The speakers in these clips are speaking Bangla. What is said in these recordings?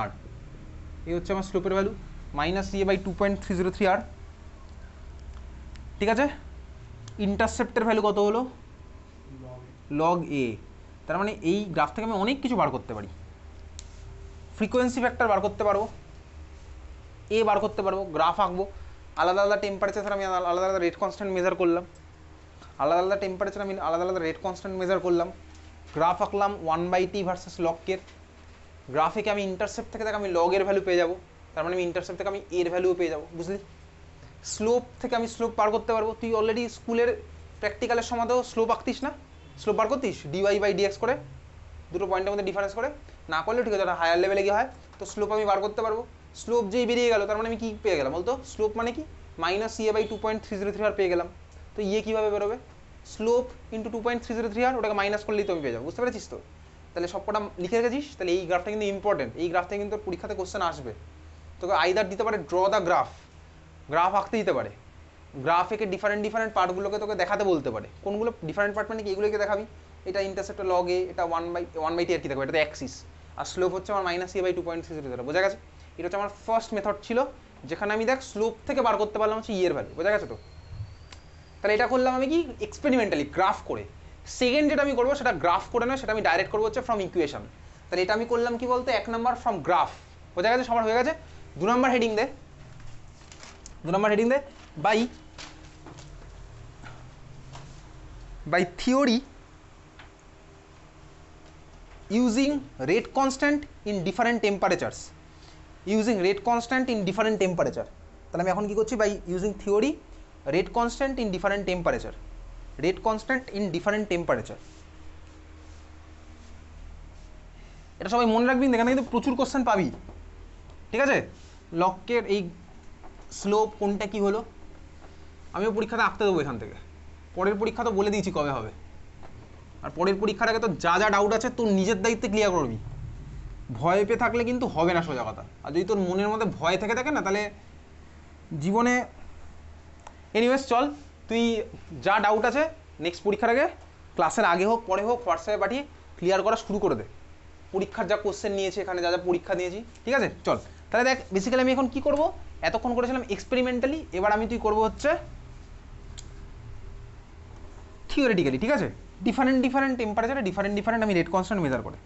আর এই হচ্ছে আমার স্লোপের value minus Ea by two point three zero three R ঠিক আছে ইন্টারসেপ্টের ভ্যালু কত হলো লগ এ তার মানে এই গ্রাফ থেকে আমি অনেক কিছু বার করতে পারি ফ্রিকোয়েন্সি ফ্যাক্টর বার করতে পারবো এ বার করতে পারবো গ্রাফ আঁকবো আলাদা আলাদা টেম্পারেচার আমি আলাদা আলাদা রেড কনস্ট্যান্ট মেজার করলাম আলাদা আলাদা টেম্পারেচার আমি আলাদা আলাদা রেড কনস্ট্যান্ট মেজার করলাম গ্রাফ আঁকলাম ওয়ান বাই টি ভার্সেস লককের গ্রাফিকে আমি ইন্টারসেপ্ট থেকে দেখ আমি লগের ভ্যালু পেয়ে যাবো তার মানে আমি ইন্টারসেপ্ট থেকে আমি এর ভ্যালুও পেয়ে যাবো বুঝলি স্লোপ থেকে আমি স্লোপ পার করতে পারবো তুই অলরেডি স্কুলের প্র্যাকটিক্যালের সময় তো স্লোপ আঁকতিস না স্লোপ পার করতিস ডিওয়াই বাই ডিএক্স করে দুটো পয়েন্টের মধ্যে ডিফারেন্স করে না করলেও ঠিক আছে হায়ার লেভেলে গিয়ে হয় তো স্লোপ আমি বার করতে পারবো স্লোপ যেই বেরিয়ে গেল তার মানে আমি কী পেয়ে গেলাম বলতো স্লোপ মানে কি minus Ea by two point three zero three R পেয়ে গেলাম তো ইয়ে কীভাবে বেরোবে slope into two point three zero three R ওটাকে মাইনাস করলেই তো আমি পেয়ে যাবো বুঝতে পেরেছিস তো তাহলে সবকটা লিখে রেখেছিস তাহলে এই গ্রাফটা কিন্তু ইম্পর্টেন্ট এই গ্রাফ থেকে কিন্তু পরীক্ষাতে কোশ্চেন আসবে তোকে আইদার দিতে পারে ড্র দ্য গ্রাফ গ্রাফ আঁকতে দিতে পারে গ্রাফেকে ডিফারেন্ট ডিফারেন্ট পার্টগুলোকে তোকে দেখাতে বলতে পারে কোনগুলো ডিফারেন্ট পার্ট মানে কি এগুলোকে দেখাবি এটা ইন্টারসেপ্টার লগে এটা one by one by T আর কি দেখবে এটা অ্যাক্সিস আর স্লোপ হচ্ছে আমার minus A by two point six zero বোঝা গেছে এটা হচ্ছে আমার ফার্স্ট মেথড ছিল যেখানে আমি দেখ স্লোপ থেকে বার করতে পারলাম হচ্ছে ইয়ের e ভ্যালু বোঝা গেছে তো তাহলে এটা করলাম আমি কি এক্সপেরিমেন্টালি গ্রাফ করে সেকেন্ড যেটা আমি করবো সেটা গ্রাফ করে নয় সেটা আমি ডাইরেক্ট করবো হচ্ছে ফ্রম ইকুয়েশন তাহলে এটা আমি করলাম কি বলতো এক নম্বর ফ্রম গ্রাফ বোঝা গেছে সবার হয়ে গেছে দু নম্বর হেডিং দে দু নম্বর হেডিং দে by by theory using rate constant in different temperatures using rate constant in different temperature তাহলে আমি এখন কী করছি by using theory rate constant in different temperature rate constant in different temperature এটা সবাই মনে রাখবি এখানে কিন্তু প্রচুর কোশ্চেন পাবি ঠিক আছে লকের এই স্লোপ কোনটা কি হলো আমিও পরীক্ষাটা আঁকতে দেবো এখান থেকে পরের পরীক্ষা তো বলে দিয়েছি কবে হবে আর পরের পরীক্ষাটাকে তো যা যা ডাউট আছে তোর নিজের দায়িত্বে ক্লিয়ার করবি ভয় পেয়ে থাকলে কিন্তু হবে না সোজা কথা আর যদি তোর মনের মধ্যে ভয় থেকে থাকে না তাহলে জীবনে এনিওয়েস চল তুই যা ডাউট আছে নেক্সট পরীক্ষার আগে ক্লাসের আগে হোক পরে হোক হোয়াটসঅ্যাপে পাঠিয়ে ক্লিয়ার করা শুরু করে দে পরীক্ষার যা কোশ্চেন নিয়েছে এখানে যা যা পরীক্ষা নিয়েছি ঠিক আছে চল তাহলে দেখ বেসিক্যালি আমি এখন কি করব এতক্ষণ করেছিলাম এক্সপেরিমেন্টালি এবার আমি তুই করব হচ্ছে থিওরিটিক্যালি ঠিক আছে ডিফারেন্ট ডিফারেন্ট টেম্পারেচারে ডিফারেন্ট ডিফারেন্ট আমি রেড কনস্ট্যান্ট মেজার করে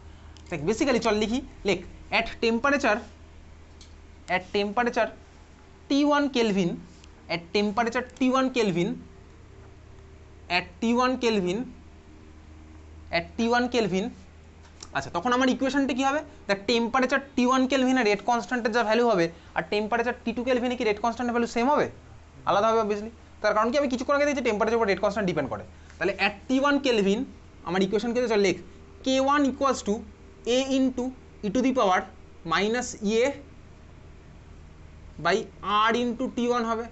দেখ বেসিক্যালি চল লিখি লেখ at temperature at temperature T one kelvin at temperature T one kelvin at T one kelvin at T one kelvin আচ্ছা তখন আমার ইকুয়েশনটা কী হবে দ্য টেম্পারেচার টি ওয়ান কেলভিনে রেড কনস্ট্যান্টের যা ভ্যালু হবে আর টেম্পারেচার টি টু কেলভিনে কি রেড কনস্ট্যান্ট ভ্যালু সেম হবে আলাদা হবে অবভিয়াসলি তার কারণ কি আমি কিছুক্ষণ আগে দেখছি টেম্পারেচার উপর রেড কনস্ট্যান্ট ডিপেন্ড করে তাহলে অ্যাট টি ওয়ান কেলভিন আমার ইকুয়েশন কিন্তু লেখ K one equals to A into e to the power minus Ea by R into T one হবে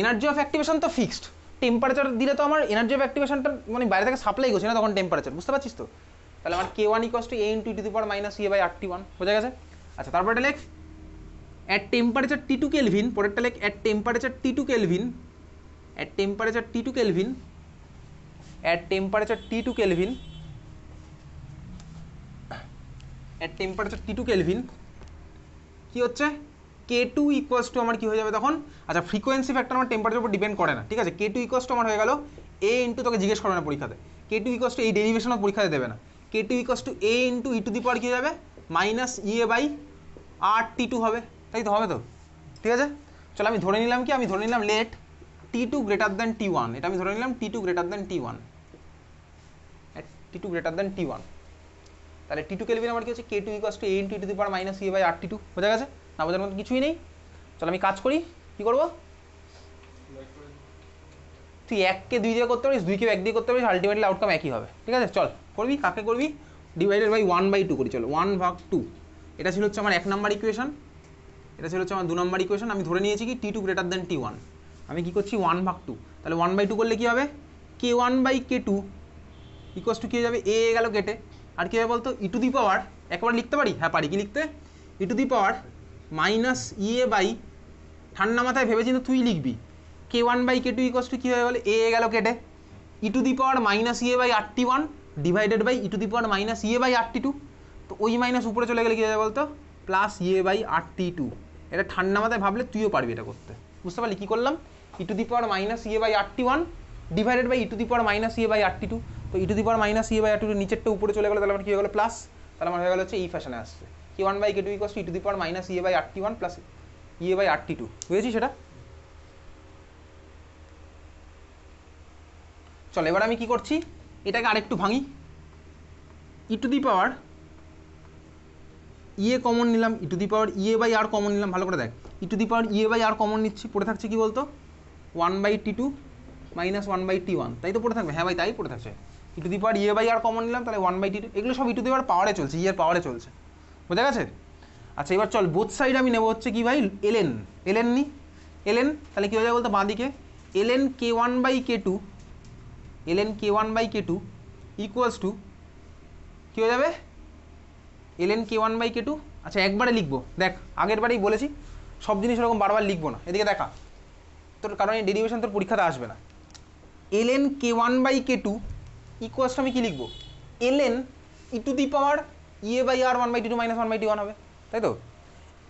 এনার্জি অফ অ্যাক্টিভেশন তো ফিক্সড টেম্পারেচার দিলে তো আমার এনার্জি অফ অ্যাক্টিভেশনটা মানে বাইরে থেকে সাপ্লাই করছে না তখন টেম্পারেচার বুঝতে পারছিস তো তাহলে আমার K one equals to A into to power minus Ea by RT one বোঝা গেছে আচ্ছা তারপর এটা লেখ at temperature T two kelvin পরেরটা লেখ at temperature T two kelvin at temperature T two kelvin at temperature T two kelvin at temperature T two kelvin কী হচ্ছে কে টু ইকুয়ালস টু আমার কী হয়ে যাবে তখন আচ্ছা ফ্রিকোয়েন্সি ফ্যাক্টর আমার টেম্পারেচার উপর ডিপেন্ড করে না ঠিক আছে কে টু ইকুয়ালস টু আমার হয়ে গেল এ ইন্টু তোকে জিজ্ঞেস করবে না পরীক্ষাতে কে টু ইকুয়ালস টু এই ডেরিভেশনও পরীক্ষাতে দেবে না K two equals to A into e to the power কী যাবে minus A by R T two হবে তাই তো হবে তো ঠিক আছে চলো আমি ধরে নিলাম কি আমি ধরে নিলাম let T two greater than T one এটা আমি ধরে নিলাম T two greater than T one T two greater than T one তাহলে টি টু কেলভিন আমার কি হচ্ছে K two equals to A into to the power minus A by R T two বোঝা গেছে না বোঝার মতো কিছুই নেই চলো আমি কাজ করি কী করবো তুই এককে দুই দিয়ে করতে পারিস দুইকেও এক দিয়ে করতে পারিস আলটিমেটলি আউটকাম একই হবে ঠিক আছে চল করবি কাকে করবি divided by one by two করি চলো ওয়ান ভাগ টু এটা ছিল হচ্ছে আমার এক নাম্বার ইকুয়েশন এটা ছিল হচ্ছে আমার দু নাম্বার ইকুয়েশন আমি ধরে নিয়েছি কি T two greater than T one আমি কী করছি ওয়ান ভাগ টু তাহলে ওয়ান বাই টু করলে কী হবে K one by K two equals to কী হয়ে যাবে এ গেল কেটে আর কী হবে বলতো ই টু দি পাওয়ার একবার লিখতে পারি হ্যাঁ পারি কি লিখতে e to the power minus Ea e by ঠান্ডা মাথায় ভেবেছি কিন্তু তুই লিখবি K one by K two equals to কী হয়ে গেল এ গেল কেটে e to the power minus Ea by RT one divided by e to the power minus Ea by R T two তো ওই মাইনাস উপরে চলে গেলে কী হয়ে বলতো plus Ea by R T two এটা ঠান্ডা মাথায় ভাবলে তুইও পারবি এটা করতে বুঝতে পারলি কী করলাম e to the power minus Ea by RT one divided by e to the power minus Ea by R T two তো e to the power minus Ea by R two নিচেরটা উপরে চলে গেলো তাহলে আমার কী হয়ে গেলো প্লাস তাহলে আমার হয়ে গেলো হচ্ছে এই ফ্যাশনে আসছে K one by K two equal to e to the power minus Ea by R T one plus Ea by R T two বুঝেছি সেটা চলো এবার আমি কি করছি এটাকে আরেকটু ভাঙি ই টু দি পাওয়ার ইয়ে কমন নিলাম ই টু দি পাওয়ার ইয়ে বাই আর কমন নিলাম ভালো করে দেখ ই টু দি পাওয়ার ইয়ে বাই আর কমন নিচ্ছি পড়ে থাকছে কি বলতো one by T two minus one by T one তাই তো পড়ে থাকবে হ্যাঁ ভাই তাই পড়ে থাকছে ই টু দি পাওয়ার ইয়ে বাই আর কমন নিলাম তাহলে ওয়ান বাই টি টু এগুলো সব ই টু দি পাওয়ার পাওয়ারে চলছে ইয়ের e পাওয়ারে চলছে বোঝা গেছে আচ্ছা এবার চল বোথ সাইড আমি নেবো হচ্ছে কি ভাই এলেন এলেন নি এলেন তাহলে কী হয়ে যাবে বলতো বাঁ দিকে LN K one by K two LN K one by K two equals to কী হয়ে যাবে LN K one by K two আচ্ছা একবারে লিখবো দেখ আগের বারেই বলেছি সব জিনিস ওরকম বারবার লিখবো না এদিকে দেখা তোর কারণ এই ডেরিভেশন তোর পরীক্ষাতে আসবে না LN K one by K two equals আমি কী লিখবো LN e to the power Ea by R one by two minus one by two one হবে তাই তো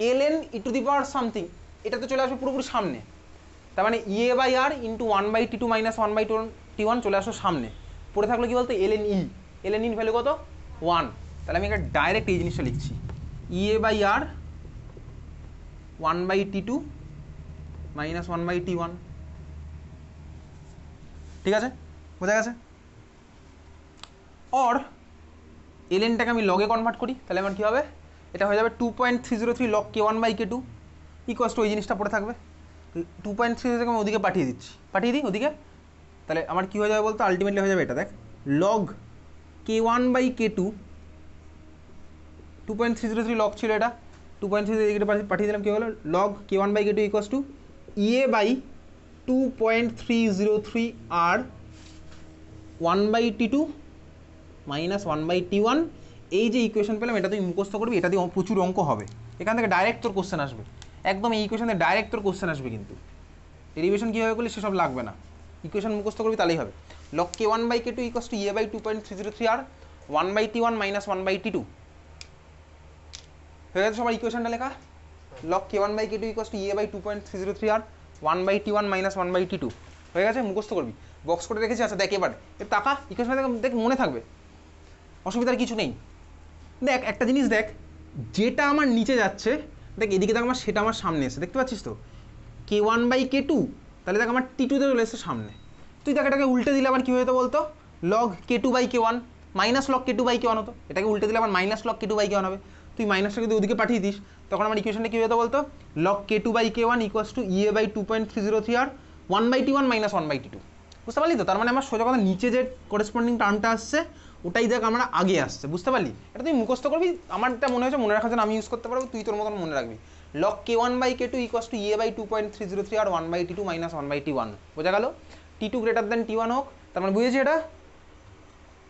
L N e to the power something এটা তো চলে আসবে পুরোপুরি সামনে তার মানে Ea by R into one by T two minus one by two T one চলে আসো সামনে পড়ে থাকলো কি বলতো এল N e L N in value কত ওয়ান তাহলে আমি একটা ডাইরেক্ট এই জিনিসটা লিখছি Ea by R one by T two minus one by T one ঠিক আছে বোঝা গেছে অর এলএনটাকে আমি লগে কনভার্ট করি তাহলে আমার কী হবে এটা হয়ে যাবে two point three zero three log K one by K two equals to ওই জিনিসটা পড়ে থাকবে টু পয়েন্ট থ্রি জিরোকে আমি ওদিকে পাঠিয়ে দিচ্ছি পাঠিয়ে দিই ওদিকে তাহলে আমার কী হয়ে যাবে বলতো আলটিমেটলি হয়ে যাবে এটা দেখ log K one by K two two point three zero three log ছিল এটা টু পয়েন্ট থ্রি জিরো পাঠিয়ে দিলাম কী হলো log K one by K two equals to Ea by two point three zero three R one by T two minus one by T one এই যে ইকুয়েশন পেলাম এটা তুই মুখস্থ করবি এটা দিয়ে প্রচুর অঙ্ক হবে এখান থেকে ডাইরেক্ট তোর কোশ্চেন আসবে একদম এই ইকুয়েশনে ডাইরেক্ট তোর কোশ্চেন আসবে কিন্তু ডেরিভেশন কীভাবে করলে সেসব লাগবে না ইকুয়েশন মুখস্থ করবি তাহলেই হবে log K one by K two equals to Ea by two point three zero three R one by T one minus one by T two হয়ে গেছে সবার ইকুয়েশনটা লেখা log K one by K two equals to Ea by two point three zero three R one by T one minus one by T two হয়ে গেছে মুখস্থ করবি বক্স করে রেখেছি আচ্ছা দেখ এবার টাকা ইকুয়েশন দেখ মনে থাকবে অসুবিধার কিছু নেই দেখ একটা জিনিস দেখ যেটা আমার নিচে যাচ্ছে দেখ এদিকে দেখ আমার সেটা আমার সামনে এসে দেখতে পাচ্ছিস তো K one by K two তাহলে দেখ আমার টি টুতে চলে এসে সামনে তুই দেখ এটাকে উল্টে দিলে আবার কী হতো বলতো log K two by K one minus log K two by K one হতো এটাকে উল্টে দিলে আমার minus log K two by K one হবে তুই মাইনাসটা যদি ওদিকে পাঠিয়ে দিস তখন আমার ইকুয়েশনটা কী হতো বলতো log K two by K one equals to Ea by two point three zero three R one by T one minus one by T two বুঝতে পারলি তো তার মানে আমার সোজা কথা নিচে যে করেসপন্ডিং টার্মটা আসছে ওটাই দেখ আমরা আগে আসছে বুঝতে পারলি এটা তুই মুখস্থ করবি আমার এটা মনে হয়েছে মনে রাখার জন্য আমি ইউজ করতে পারবো তুই তোর মতন মনে রাখবি log K one by K two equals to Ea by two point three zero three R one by T two minus one by T one বোঝা গেল T two greater than T one হোক তার মানে বুঝেছি এটা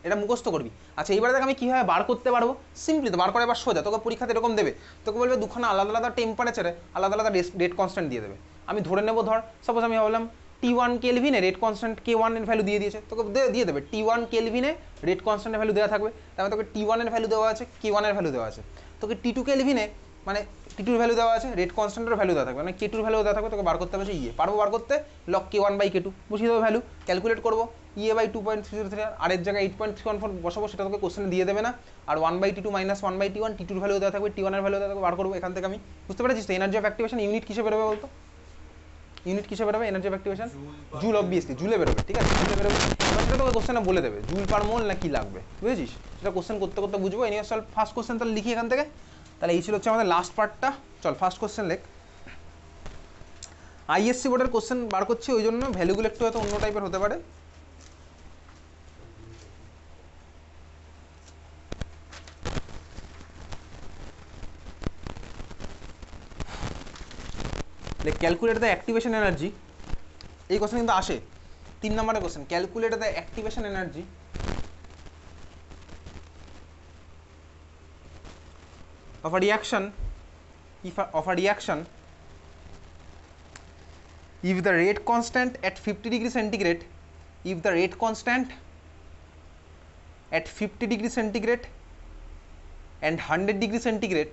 এটা মুখস্থ করবি আচ্ছা এইবার দেখ আমি কীভাবে বার করতে পারবো সিম্পলি তো বার করে এবার সোজা তোকে পরীক্ষাতে এরকম দেবে তোকে বলবে দুখানা আলাদা আলাদা টেম্পারেচারে আলাদা আলাদা ডেট কনস্ট্যান্ট দিয়ে দেবে আমি ধরে নেবো ধর সাপোজ আমি ভাবলাম টি ওয়ান কেলভিনে রেড কনস্ট্যান্ট কে ওয়ানের ভ্যালু দিয়ে দিয়েছে তোকে দিয়ে দেবে টি ওয়ান কেলভিনে রেড কনস্ট্যান্টের ভ্যালু দেওয়া থাকবে তার মানে তোকে টি ওয়ানের ভ্যালু দেওয়া আছে কে ওয়ানের ভ্যালু দেওয়া আছে তোকে টি টু কেলভিনে মানে টি টুর ভ্যালু দেওয়া আছে রেড কনস্ট্যান্টের ভ্যালু দেওয়া থাকবে মানে কে টুর ভ্যালু দেওয়া থাকবে তোকে বার করতে হবে ইয়ে পারবো বার করতে log K one by K two বুঝিয়ে দেবো ভ্যালু ক্যালকুলেট করবো ইয়ে by two point three three R এর জায়গায় eight point three one four বসাবো সেটা তোকে কোশ্চেনে দিয়ে দেবে না আর one by T two minus one by T one T টুর ভ্যালু দেওয়া থাকবে টি ওয়ানের ভ্যালু দেওয়া থাকবে বার করবো এখান থেকে আমি বুঝতে পেরেছিস তো এনার্জি অফ অ্যাক্টিভেশন ইউনিট কিসে বেরোবে বলতো ইউনিট কিসে বেরোবে energy of activation joule obviously জুলে বেরোবে ঠিক আছে জুলে বেরোবে এবার সেটা তোকে কোশ্চেনে বলে দেবে জুল পার মোল না কি লাগবে বুঝেছিস সেটা কোশ্চেন করতে করতে বুঝবো এনিওয়ার চল ফার্স্ট কোশ্চেন তাহলে লিখি এখান থেকে তাহলে এই ছিল হচ্ছে আমাদের লাস্ট পার্টটা চল ফার্স্ট কোশ্চেন লেখ আইএসসি বোর্ডের কোশ্চেন বার করছি ওই জন্য ভ্যালুগুলো একটু হয়তো অন্য টাইপের হতে পারে like calculate the activation energy এই কোশ্চেন কিন্তু আসে তিন নম্বরের question calculate the activation energy of a reaction if a, of a reaction if the rate constant at 50 degree centigrade if the rate constant at 50 degree centigrade and 100 degree centigrade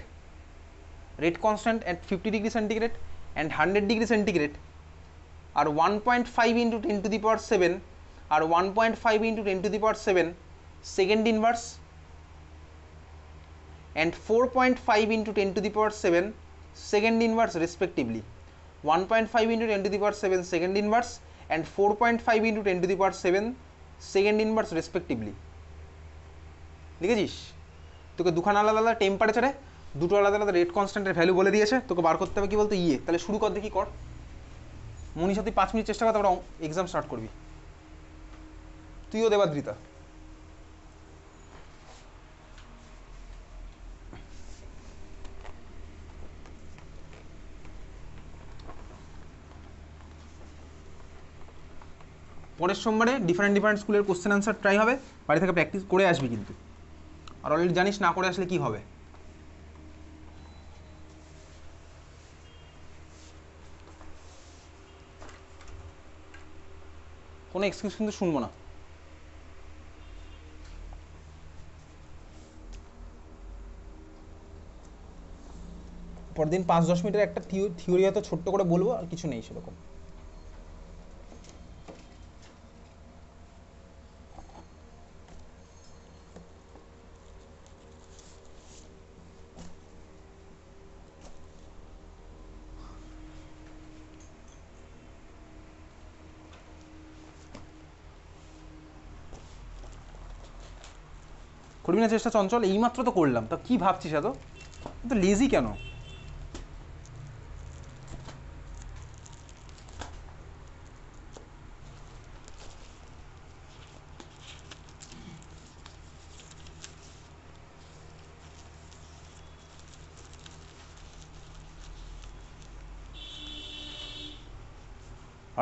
rate constant at 50 degree centigrade and hundred degree centigrade আর one point five into ten to the power seven আর one point five into ten to the power seven second inverse and four point five into ten to the power seven second inverse respectively one point five into ten to the power seven second inverse and four point five into ten to the power seven second inverse respectively দেখেছিস তোকে দুখানা আলাদা আলাদা টেম্পারেচারে দুটো আলাদা আলাদা রেট কনস্ট্যান্টের ভ্যালু বলে দিয়েছে তোকে বার করতে হবে কি বলতো ইয়ে তাহলে শুরু কর দেখি কর মনীষা তুই পাঁচ মিনিট চেষ্টা কর তারপর এক্সাম স্টার্ট করবি তুইও দেবাদ্রিতা পরের সোমবারে ডিফারেন্ট ডিফারেন্ট স্কুলের কোশ্চেন আনসার ট্রাই হবে বাড়ি থেকে প্র্যাকটিস করে আসবি কিন্তু আর অলরেডি জানিস না করে আসলে কি হবে কোনো এক্সকিউজ কিন্তু শুনবো না পরদিন পাঁচ দশ মিনিটের একটা থিওরি হয়তো ছোট্ট করে বলবো আর কিছু নেই সেরকম করবি না চেষ্টা চঞ্চল এইমাত্র তো করলাম তা কি ভাবছিস এত তো লেজি কেন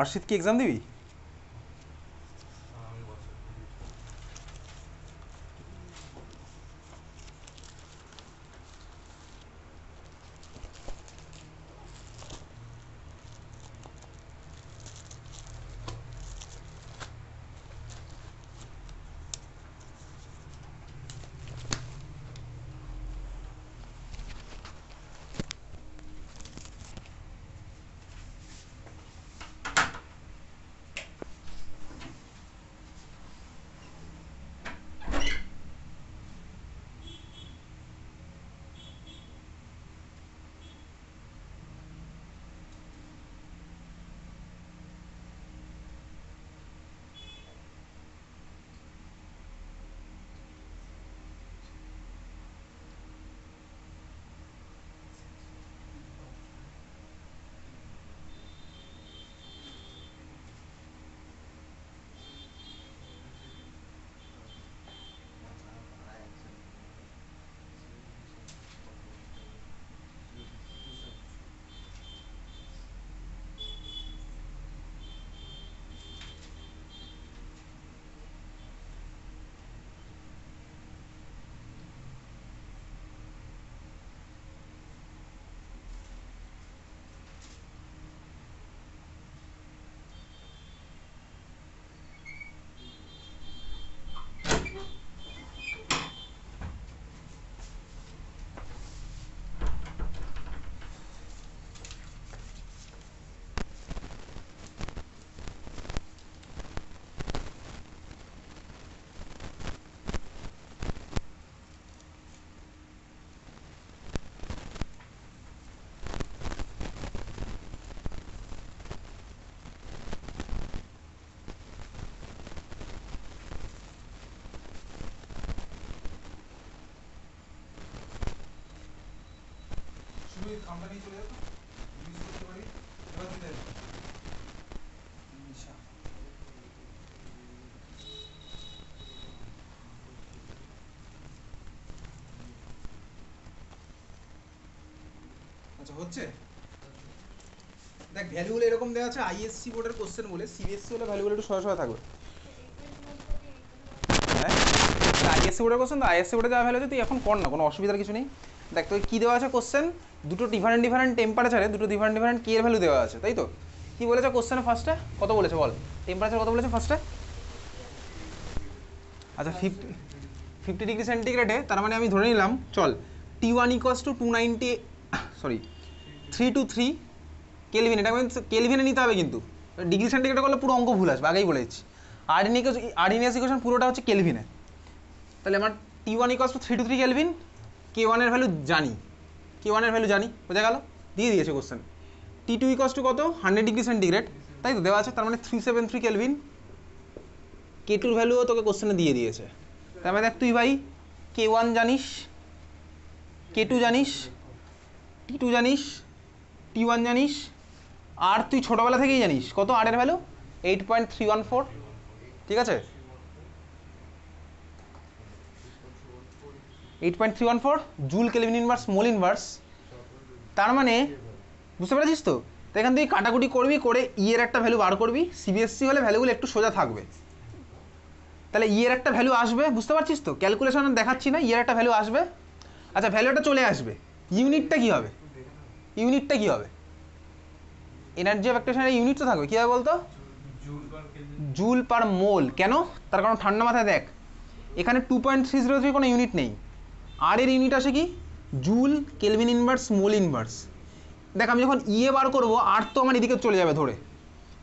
অর্শিত কি এক্সাম দিবি কোম্পানি চলে যাবো ইউজ করতে পারি এবার দিতে আচ্ছা হচ্ছে দেখ ভ্যালু ভ্যালুগুলো এরকম দেওয়া আছে আইএসসি বোর্ডের কোশ্চেন বলে সিবিএসসি হলে ভ্যালু একটু সরা সরা থাকবে হ্যাঁ আইএসসি বোর্ডের কোশ্চেন তো আইএসসি বোর্ডে যা ভ্যালু তুই এখন কর না কোনো অসুবিধার কিছু নেই দেখ তোকে কী দেওয়া আছে কোশ্চেন দুটো ডিফারেন্ট ডিফারেন্ট টেম্পারেচারে দুটো ডিফারেন্ট ডিফারেন্ট কে এর ভ্যালু দেওয়া আছে তাই তো কি বলেছে কোশ্চেনে ফার্স্টে কত বলেছে বল টেম্পারেচার কত বলেছে ফার্স্টে আচ্ছা ফিফটি ফিফটি ডিগ্রি সেন্টিগ্রেডে তার মানে আমি ধরে নিলাম চল T one equals to two ninety sorry three two three kelvin এটা কেলভিনে নিতে হবে কিন্তু ডিগ্রি সেন্টিগ্রেড করলে পুরো অঙ্ক ভুল আসবে আগেই বলেছি আরএনএ আরএনএস ইকুয়েশন পুরোটা হচ্ছে কেলভিনে তাহলে আমার T one equals to three two three kelvin k ওয়ানের ভ্যালু জানি কে ওয়ানের ভ্যালু জানি বোঝা গেল দিয়ে দিয়েছে question T two equals to কত হান্ড্রেড ডিগ্রি সেন্টিগ্রেড তাই তো দেওয়া আছে তার মানে three seven three kelvin k টুর ভ্যালুও তোকে কোশ্চেনে দিয়ে দিয়েছে তার মানে দেখ তুই ভাই কে ওয়ান জানিস কে টু জানিস টি টু জানিস টি ওয়ান জানিস আর তুই ছোটোবেলা থেকেই জানিস কত আর এর value eight point three one four ঠিক আছে eight point three one four joule kelvin inverse mole inverse তার মানে বুঝতে পেরেছিস তো তো এখান থেকে কাটাকুটি করবি করে ইয়ের e একটা ভ্যালু বার করবি সিবিএসসি e হলে ভ্যালুগুলো একটু সোজা থাকবে তাহলে ইয়ের e একটা ভ্যালু আসবে বুঝতে পারছিস তো ক্যালকুলেশন দেখাচ্ছি না ইয়ের একটা ভ্যালু আসবে আচ্ছা ভ্যালুটা চলে আসবে ইউনিটটা কি হবে ইউনিটটা কি হবে এনার্জি অফ অ্যাক্টেশনের ইউনিট তো থাকবে কী হবে বলতো জুল পার মোল কেন তার কারণ ঠান্ডা মাথায় দেখ এখানে two point three zero three কোনো ইউনিট নেই আর এর ইউনিট আসে কি joule kelvin inverse mole inverse দেখ আমি যখন ইয়ে বার করবো আর তো আমার এদিকে চলে যাবে ধরে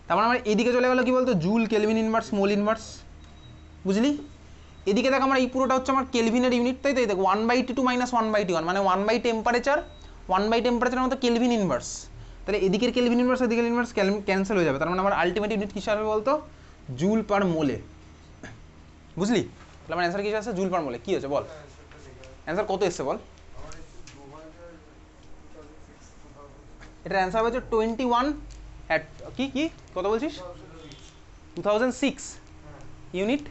তারপর মানে আমার এদিকে চলে গেলো কি বলতো joule kelvin inverse mole inverse বুঝলি এদিকে দেখ আমার এই পুরোটা হচ্ছে আমার কেলভিনের ইউনিট তাই তাই দেখ one by T two minus one by T one মানে one by temperature one by টেম্পারেচারের মতো কেলভিন ইনভার্স তাহলে এদিকের কেলভিন ইনভার্স এদিকের ইনভার্স ক্যান্সেল হয়ে যাবে তার মানে আমার আলটিমেট ইউনিট কিসে আসবে বলতো জুল পার মোলে বুঝলি তাহলে আমার অ্যান্সার কিসে আছে জুল পার মোলে কী হয়েছে বল অ্যান্সার কত এসছে বল এটা অ্যান্সার হয়েছে টোয়েন্টি ওয়ান অ্যাট কী কী কত বলছিস two thousand six unit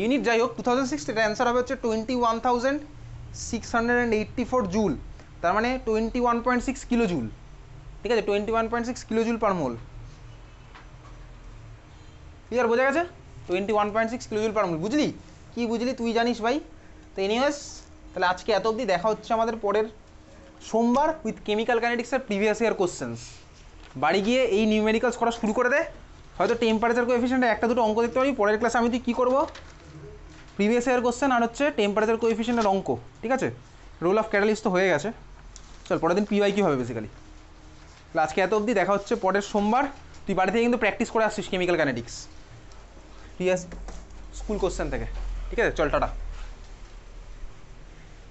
unit যাই হোক টু থাউজেন্ড সিক্স এটা অ্যান্সার হবে হচ্ছে twenty one thousand six hundred and eighty four joule তার মানে twenty one point six kilo joule ঠিক আছে twenty one point six kilo joule per mole clear বোঝা গেছে twenty one point six kilo joule per mole বুঝলি কী বুঝলি তুই জানিস ভাই তো এনিওয়েস তাহলে আজকে এত অবধি দেখা হচ্ছে আমাদের পরের সোমবার উইথ কেমিক্যাল কাইনেটিক্সের প্রিভিয়াস ইয়ার কোশ্চেন্স বাড়ি গিয়ে এই নিউমেরিক্যালস করা শুরু করে দে হয়তো টেম্পারেচার কোয়েফিশিয়েন্টে একটা দুটো অঙ্ক দেখতে পারি পরের ক্লাসে আমি তুই কী করবো প্রিভিয়াস ইয়ার কোশ্চেন আর হচ্ছে টেম্পারেচার কোয়েফিশিয়েন্টের অঙ্ক ঠিক আছে রোল অফ ক্যাটালিস্ট তো হয়ে গেছে চল পরের দিন পিওয়াই কী হবে বেসিক্যালি তাহলে আজকে এত অবধি দেখা হচ্ছে পরের সোমবার তুই বাড়ি থেকে কিন্তু প্র্যাকটিস করে আসছিস chemical kinetics previous school question থেকে ঠিক আছে চল টাটা